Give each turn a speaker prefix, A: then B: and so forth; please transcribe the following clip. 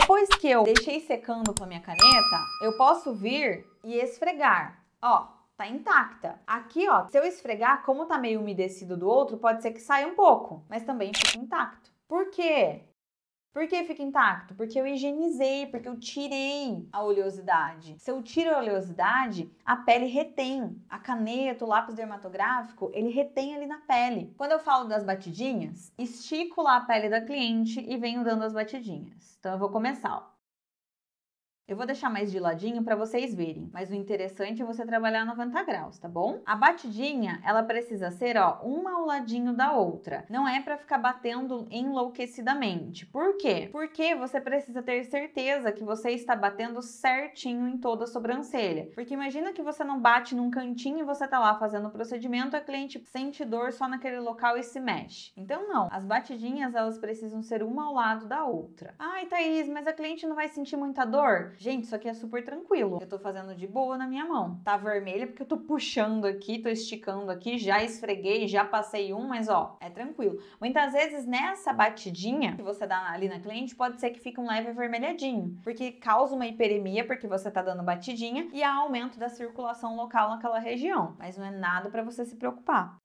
A: Depois que eu deixei secando com a minha caneta, eu posso vir e esfregar. Ó, tá intacta. Aqui, ó, se eu esfregar, como tá meio umedecido do outro, pode ser que saia um pouco, mas também fica intacto. Por quê? Por que fica intacto? Porque eu higienizei, porque eu tirei a oleosidade. Se eu tiro a oleosidade, a pele retém. A caneta, o lápis dermatográfico, ele retém ali na pele. Quando eu falo das batidinhas, estico lá a pele da cliente e venho dando as batidinhas. Então eu vou começar. Ó. Eu vou deixar mais de ladinho para vocês verem, mas o interessante é você trabalhar 90 graus, tá bom? A batidinha, ela precisa ser, ó, uma ao ladinho da outra. Não é para ficar batendo enlouquecidamente. Por quê? Porque você precisa ter certeza que você está batendo certinho em toda a sobrancelha. Porque imagina que você não bate num cantinho e você tá lá fazendo o procedimento, a cliente sente dor só naquele local e se mexe. Então não, as batidinhas elas precisam ser uma ao lado da outra. Ai, Thaís, mas a cliente não vai sentir muita dor? Gente, isso aqui é super tranquilo. Eu tô fazendo de boa na minha mão. Tá vermelha porque eu tô puxando aqui, tô esticando aqui, já esfreguei, já passei um, mas ó, é tranquilo. Muitas vezes nessa batidinha que você dá ali na cliente, pode ser que fique um leve avermelhadinho, porque causa uma hiperemia, porque você tá dando batidinha, e há aumento da circulação local naquela região. Mas não é nada para você se preocupar.